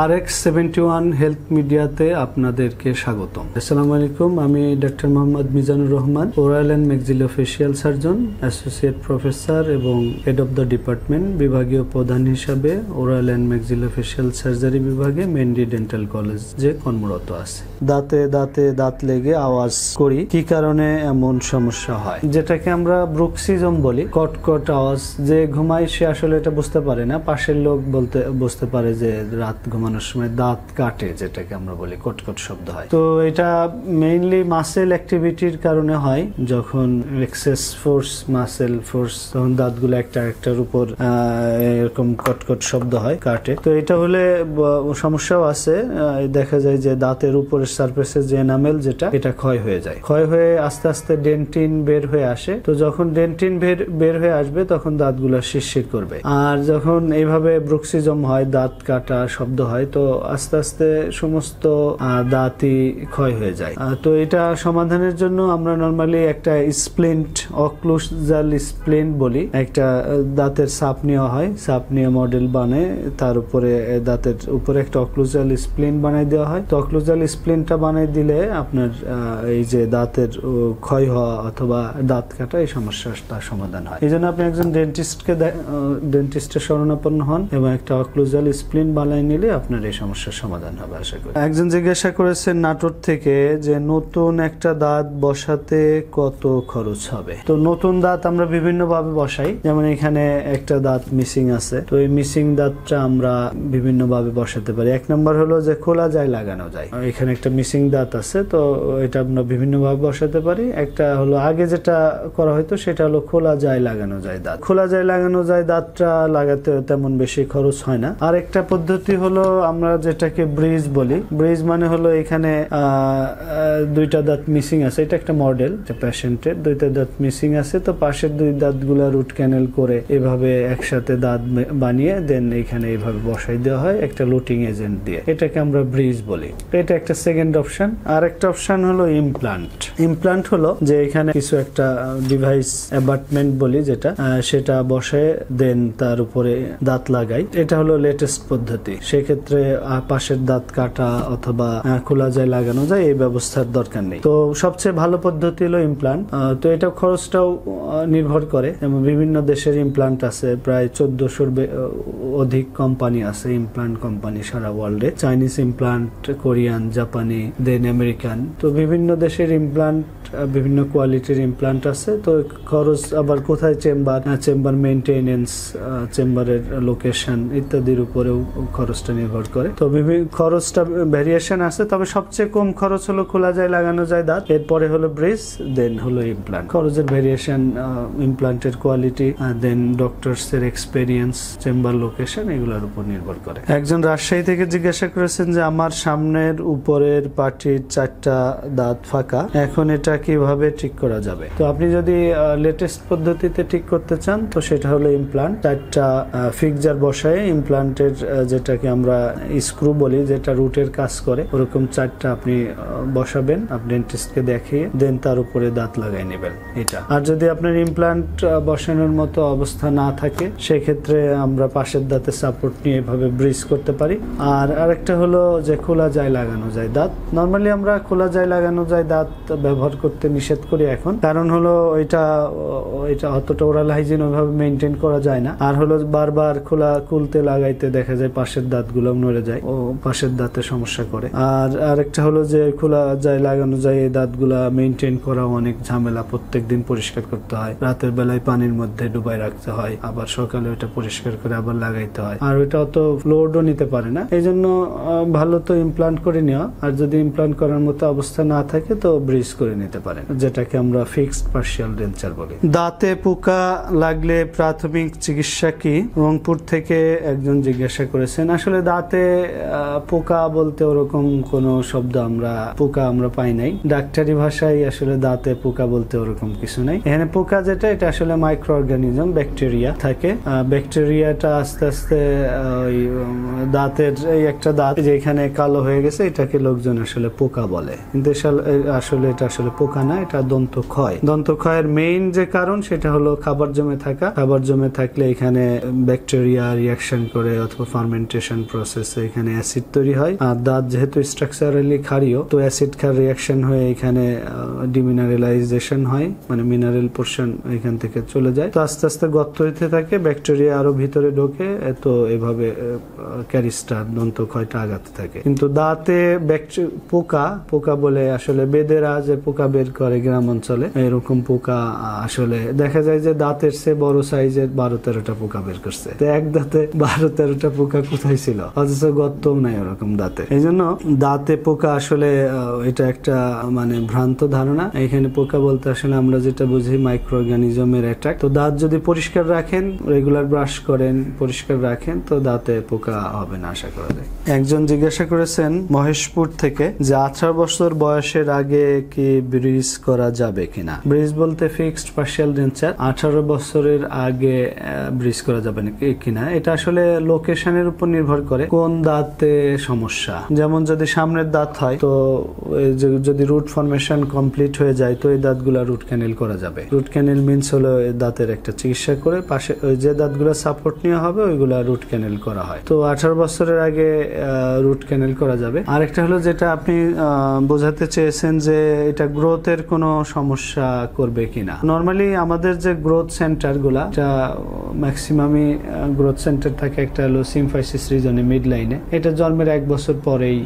আর X seventy one health মিডিয়াতে আপনাদেরকে স্বাগতম আসসালামু আলাইকুম আমি doctor Mohammad Mizanur Rahman oral and maxillofacial surgeon associate professor এবং হেড অব দ্য ডিপার্টমেন্ট বিভাগীয় প্রধান হিসাবে ওরাল অ্যান্ড ম্যাক্সিলোফেশিয়াল সার্জারি বিভাগে মেন্ডি ডেন্টাল কলেজ যে কর্মরত আছে দাঁতে দাঁতে দাঁত লেগে আওয়াজ করি কি কারণে এমন সমস্যা হয় যেটাকে আমরা ব্রুক্সিজম বলি কটকট আওয়াজ যে ঘুমায় সে আসলে এটা বুঝতে পারে না পাশের লোক বলতে বুঝতে পারে যে রাত ঘুম ঘুমানোর সময় দাঁত কাটে যেটাকে আমরা বলি কটকট শব্দ হয় তো এটা মেইনলি মাসেল অ্যাক্টিভিটির কারণে হয় যখন এক্সেস ফোর্স মাসেল ফোর্স তখন দাঁতগুলো একটা একটার উপর এরকম কটকট শব্দ হয় কাটে তো এটা হলে সমস্যাও আছে দেখা যায় যে দাঁতের উপরের সারফেসে যে এনামেল যেটা এটা ক্ষয় হয়ে যায় ক্ষয় হয়ে আস্তে আস্তে ডেন্টিন বের হয়ে আসে তো যখন ডেন্টিন বের বের হয়ে আসবে তখন দাঁতগুলো শিরশির করবে আর যখন এইভাবে ব্রুক্সিজম হয় দাঁত কাটা শব্দ হয় তো আস্তে আস্তে সমস্ত দাঁতই ক্ষয় হয়ে যায় তো এটা সমাধানের জন্য আমরা নর্মালি একটা স্প্লিন্ট অক্লোজাল স্প্লিন্ট বলি একটা দাঁতের সাপ নেওয়া হয় সাপ নিয়ে মডেল বানায় তার উপরে দাঁতের উপরে একটা অক্লোজাল স্প্লেন বানাই দেওয়া হয় তো অক্লোজাল স্প্লেনটা বানাই দিলে আপনার এই যে দাঁতের ক্ষয় হওয়া অথবা দাঁত কাটা এই সমস্যাটা সমাধান হয় এই জন্য আপনি একজন ডেন্টিস্টকে ডেন্টিস্টের শরণাপন্ন হন এবং একটা অক্লোজাল স্প্লিন বানাই নিলে আপনার এই সমস্যার সমাধান হবে আশা করি একজন জিজ্ঞাসা করেছেন নাটোর থেকে যে নতুন একটা দাঁত বসাতে কত খরচ হবে তো নতুন দাঁত আমরা বিভিন্নভাবে বসাই যেমন এখানে একটা দাঁত মিসিং আছে তো এই মিসিং দাঁতটা আমরা বিভিন্নভাবে বসাতে পারি এক নম্বর হলো যে খোলা যায় লাগানো যায় এখানে একটা মিসিং দাঁত আছে তো এটা আমরা বিভিন্নভাবে বসাতে পারি একটা হলো আগে যেটা করা হয়তো সেটা হলো খোলা যায় লাগানো যায় দাঁত খোলা যায় লাগানো যায় দাঁতটা লাগাতে তেমন বেশি খরচ হয় না আর একটা পদ্ধতি হলো আমরা যেটাকে ব্রিজ বলি ব্রিজ মানে হলো এখানে দুইটা দাঁত মিসিং আছে এটা একটা মডেল প্যাশেন্টের দুইটা দাঁত মিসিং আছে তো পাশের দুই দাঁতগুলা রুট ক্যানেল করে এভাবে একসাথে দাঁত বানিয়ে দেন এখানে এইভাবে বসাই দেওয়া হয় একটা লুটিং এজেন্ট দিয়ে এটাকে আমরা ব্রিজ বলি এটা একটা সেকেন্ড অপশন আর একটা অপশন হলো ইমপ্লান্ট ইমপ্লান্ট হলো যে এখানে কিছু একটা ডিভাইস অ্যাপার্টমেন্ট বলি যেটা সেটা বসে দেন তার উপরে দাঁত লাগাই এটা হলো লেটেস্ট পদ্ধতি সেক্ষেত্রে ক্ষেত্রে পাশের দাঁত কাটা অথবা খোলা যায় লাগানো যায় এই ব্যবস্থার দরকার নেই তো সবচেয়ে ভালো পদ্ধতি হলো ইমপ্লান্ট তো এটা খরচটাও নির্ভর করে এবং বিভিন্ন দেশের ইমপ্লান্ট আছে প্রায় চোদ্দশোর অধিক কোম্পানি আছে ইমপ্লান্ট কোম্পানি সারা ওয়ার্ল্ডে চাইনিজ ইমপ্লান্ট কোরিয়ান জাপানি দেন আমেরিকান তো বিভিন্ন দেশের ইমপ্লান্ট বিভিন্ন কোয়ালিটির ইমপ্লান্ট আছে তো খরচ আবার কোথায় চেম্বার চেম্বার মেনটেনেন্স চেম্বারের লোকেশন ইত্যাদির উপরেও খরচটা নির্ভর করে তো বিভিন্ন খরচটা ভ্যারিয়েশন আছে তবে সবচেয়ে কম খরচ হলো খোলা যায় লাগানো যায় দাঁত এরপরে হলো ব্রেস দেন হলো ইমপ্লান্ট খরচের ভেরিয়েশন ইমপ্লান্টের কোয়ালিটি দেন ডক্টরস এর এক্সপেরিয়েন্স চেম্বার লোকেশন এগুলোর উপর নির্ভর করে একজন রাজশাহী থেকে জিজ্ঞাসা করেছেন যে আমার সামনের উপরের পাটির চারটা দাঁত ফাঁকা এখন এটা কিভাবে ঠিক করা যাবে তো আপনি যদি লেটেস্ট পদ্ধতিতে ঠিক করতে চান তো সেটা হলো ইমপ্লান্ট চারটা ফিক্সার বসায় ইমপ্লান্টের যেটাকে আমরা আমরা স্ক্রু বলি যেটা রুটের কাজ করে ওরকম চারটা আপনি বসাবেন আপনি ডেন্টিস্টকে দেখিয়ে দেন তার উপরে দাঁত লাগাই নেবেন এটা আর যদি আপনার ইমপ্লান্ট বসানোর মতো অবস্থা না থাকে সেক্ষেত্রে আমরা পাশের দাঁতে সাপোর্ট নিয়ে এভাবে ব্রিজ করতে পারি আর আরেকটা হলো যে খোলা যায় লাগানো যায় দাঁত নর্মালি আমরা খোলা যায় লাগানো যায় দাঁত ব্যবহার করতে নিষেধ করি এখন কারণ হলো এটা এটা অতটা ওরাল হাইজিন ওইভাবে মেনটেন করা যায় না আর হলো বারবার খোলা খুলতে লাগাইতে দেখা যায় পাশের দাঁতগুলো দাঁতগুলো নড়ে যায় ও পাশের দাঁতে সমস্যা করে আর আরেকটা হলো যে খোলা যায় লাগানো যায় এই দাঁতগুলা মেনটেন করা অনেক ঝামেলা প্রত্যেক দিন পরিষ্কার করতে হয় রাতের বেলায় পানির মধ্যে ডুবাই রাখতে হয় আবার সকালে ওটা পরিষ্কার করে আবার লাগাইতে হয় আর ওটা অত ফ্লোরও নিতে পারে না এই জন্য ভালো তো ইমপ্লান্ট করে নেওয়া আর যদি ইমপ্লান্ট করার মতো অবস্থা না থাকে তো ব্রিজ করে নিতে পারেন যেটাকে আমরা ফিক্সড পার্শিয়াল ডেন্সার বলি দাঁতে পোকা লাগলে প্রাথমিক চিকিৎসা কি রংপুর থেকে একজন জিজ্ঞাসা করেছেন আসলে দাঁতে পোকা বলতে ওরকম কোনো শব্দ আমরা পোকা আমরা পাই নাই ডাক্তারি ভাষায় আসলে দাঁতে পোকা বলতে ওরকম কিছু নাই এখানে পোকা যেটা এটা আসলে মাইক্রো অর্গানিজম ব্যাকটেরিয়া থাকে ব্যাকটেরিয়াটা আস্তে আস্তে ওই দাঁতের এই একটা দাঁত যেখানে কালো হয়ে গেছে এটাকে লোকজন আসলে পোকা বলে কিন্তু আসলে এটা আসলে পোকা না এটা দন্ত ক্ষয় দন্ত ক্ষয়ের মেইন যে কারণ সেটা হলো খাবার জমে থাকা খাবার জমে থাকলে এখানে ব্যাকটেরিয়া রিয়াকশন করে অথবা ফার্মেন্টেশন প্রসেস এখানে অ্যাসিড তৈরি হয় আর দাঁত যেহেতু স্ট্রাকচারালি ক্ষারীয় তো অ্যাসিড খার রিয়াকশন হয়ে এখানে ডিমিনারেলাইজেশন হয় মানে মিনারেল পোর্শন এখান থেকে চলে যায় তো আস্তে আস্তে গর্ত হইতে থাকে ব্যাকটেরিয়া আরো ভিতরে ঢোকে তো এভাবে ক্যারিস্টার দন্ত ক্ষয়টা আগাতে থাকে কিন্তু দাঁতে পোকা পোকা বলে আসলে বেদেরা যে পোকা বের করে গ্রাম অঞ্চলে এরকম পোকা আসলে দেখা যায় যে দাঁতের চেয়ে বড় সাইজের বারো তেরোটা পোকা বের করছে তো এক দাঁতে বারো তেরোটা পোকা কোথায় ছিল অথচ নাই ওরকম দাঁতে এই জন্য দাঁতে পোকা আসলে এটা একটা মানে ভ্রান্ত ধারণা এখানে পোকা বলতে আসলে আমরা যেটা বুঝি মাইক্রো অর্গানিজমের তো দাঁত যদি পরিষ্কার রাখেন রেগুলার ব্রাশ করেন পরিষ্কার রাখেন তো দাঁতে পোকা হবে না আশা করা যায় একজন জিজ্ঞাসা করেছেন মহেশপুর থেকে যে আঠারো বছর বয়সের আগে কি ব্রিজ করা যাবে কিনা ব্রিজ বলতে ফিক্সড পার্সিয়াল ডেঞ্চার আঠারো বছরের আগে ব্রিজ করা যাবে কিনা এটা আসলে লোকেশনের উপর নির্ভর করে করে কোন দাঁতে সমস্যা যেমন যদি সামনের দাঁত হয় তো যদি রুট ফর্মেশন কমপ্লিট হয়ে যায় তো এই দাঁতগুলো রুট ক্যানেল করা যাবে রুট ক্যানেল মিনস হলো দাঁতের একটা চিকিৎসা করে পাশে ওই যে দাঁতগুলো সাপোর্ট নিয়ে হবে ওইগুলো রুট ক্যানেল করা হয় তো আঠারো বছরের আগে রুট ক্যানেল করা যাবে আরেকটা হলো যেটা আপনি বোঝাতে চেয়েছেন যে এটা গ্রোথের কোনো সমস্যা করবে কিনা নর্মালি আমাদের যে গ্রোথ সেন্টার গুলা ম্যাক্সিমামই গ্রোথ সেন্টার থাকে একটা হলো সিমফাইসিস রিজনে মিড লাইনে এটা জন্মের এক বছর পরেই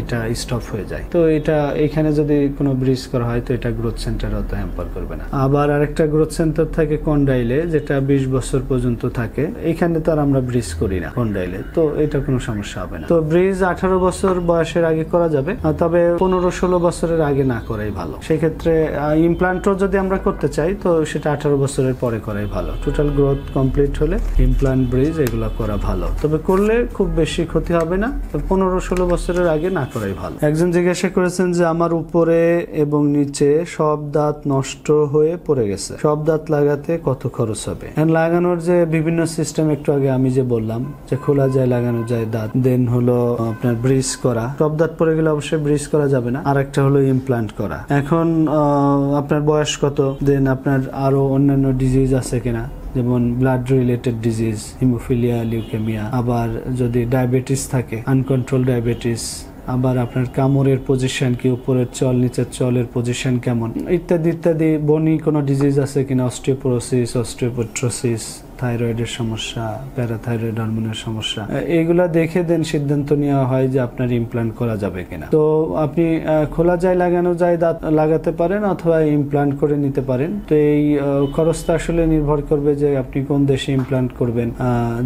এটা স্টপ হয়ে যায় তো এটা এখানে যদি কোনো ব্রিজ করা হয় তো এটা গ্রোথ সেন্টার অত হ্যাম্পার করবে না আবার আরেকটা গ্রোথ সেন্টার থাকে কন্ডাইলে যেটা বিশ বছর পর্যন্ত থাকে এখানে তো আর আমরা ব্রিজ করি না কন্ডাইলে তো এটা কোনো সমস্যা হবে না তো ব্রিজ আঠারো বছর বয়সের আগে করা যাবে তবে পনেরো ষোলো বছরের আগে না করাই ভালো সেক্ষেত্রে ইমপ্লান্টও যদি আমরা করতে চাই তো সেটা আঠারো বছরের পরে করাই ভালো টোটাল গ্রোথ কমপ্লিট হলে ইমপ্লান্ট ব্রিজ এগুলো করা ভালো তবে করলে খুব বেশি ক্ষতি হবে না পনেরো ষোলো বছরের আগে না করাই ভালো একজন জিজ্ঞাসা করেছেন যে আমার উপরে এবং নিচে সব দাঁত নষ্ট হয়ে পড়ে গেছে সব দাঁত লাগাতে কত খরচ হবে লাগানোর যে বিভিন্ন সিস্টেম একটু আগে আমি যে বললাম যে খোলা যায় লাগানো যায় দাঁত দেন হলো আপনার ব্রিজ করা সব দাঁত পড়ে গেলে অবশ্যই ব্রিজ করা যাবে না আর একটা হলো ইমপ্লান্ট করা এখন আপনার বয়স কত দেন আপনার আরো অন্যান্য ডিজিজ আছে কিনা যেমন blood related disease haemophilia leukaemia আবার যদি ডায়াবেটিস থাকে আনকন্ট্রোল ডায়াবেটিস আবার আপনার কামড়ের পজিশন কি উপরের চল নিচের চলের পজিশন কেমন ইত্যাদি ইত্যাদি বনি কোনো ডিজিজ আছে কিনা অস্টিওপোরোসিস অস্টিওপোট্রোসিস থাইরয়েডের সমস্যা প্যারাথাইরয়েড হরমোনের সমস্যা এইগুলা দেখে দেন সিদ্ধান্ত নেওয়া হয় যে আপনার ইমপ্লান্ট করা যাবে কিনা তো আপনি খোলা যায় লাগানো যায় দাঁত লাগাতে পারেন অথবা ইমপ্লান্ট করে নিতে পারেন তো এই খরচটা আসলে নির্ভর করবে যে আপনি কোন দেশে ইমপ্লান্ট করবেন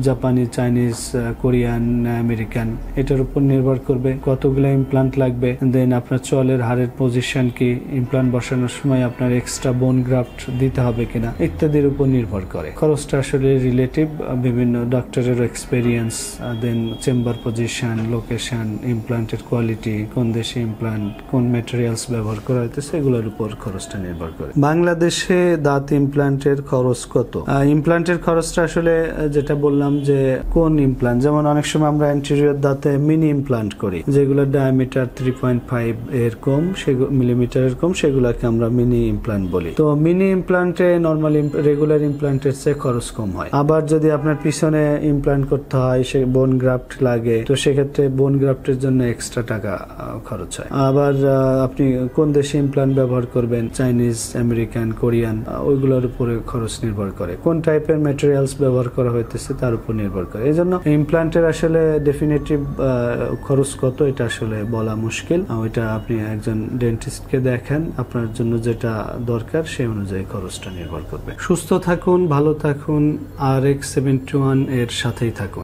জাপানি চাইনিজ কোরিয়ান আমেরিকান এটার উপর নির্ভর করবে কতগুলো ইমপ্লান্ট লাগবে দেন আপনার চলের হারের পজিশন কি ইমপ্লান্ট বসানোর সময় আপনার এক্সট্রা বোন গ্রাফট দিতে হবে কিনা ইত্যাদির উপর নির্ভর করে খরচটা আসলে রিলেটিভ uh, বিভিন্ন ডক্টরের experience then chamber position location ইমপ্লান্টের কোয়ালিটি কোন দেশে ইমপ্লান্ট কোন মেটেরিয়ালস ব্যবহার করা হইতেছে এগুলোর উপর খরচটা নির্ভর করে বাংলাদেশে দাঁত ইমপ্লান্টের খরচ কত ইমপ্লান্টের খরচটা আসলে যেটা বললাম যে কোন ইমপ্লান্ট যেমন অনেক সময় আমরা অ্যান্টেরিয়র দাঁতে মিনি ইমপ্লান্ট করি যেগুলোর ডায়ামিটার থ্রি পয়েন্ট ফাইভ এর কম মিলিমিটার এরকম সেগুলোকে আমরা মিনি ইমপ্লান্ট বলি তো মিনি ইমপ্লান্টে নর্মাল রেগুলার ইমপ্লান্টের চেয়ে খরচ কম হয় আবার যদি আপনার পিছনে ইমপ্লান্ট করতে হয় সে বোন গ্রাফট লাগে তো সেক্ষেত্রে বোন গ্রাফটের জন্য এক্সট্রা টাকা খরচ হয় আবার আপনি কোন দেশে ইমপ্লান্ট ব্যবহার করবেন চাইনিজ আমেরিকান কোরিয়ান ওইগুলোর উপরে খরচ নির্ভর করে কোন টাইপের ম্যাটেরিয়ালস ব্যবহার করা হইতেছে তার উপর নির্ভর করে এই জন্য ইমপ্লান্টের আসলে ডেফিনেটিভ খরচ কত এটা আসলে বলা মুশকিল ওইটা আপনি একজন ডেন্টিস্টকে দেখেন আপনার জন্য যেটা দরকার সেই অনুযায়ী খরচটা নির্ভর করবে সুস্থ থাকুন ভালো থাকুন আর এক্স টু ওয়ান এর সাথেই থাকুন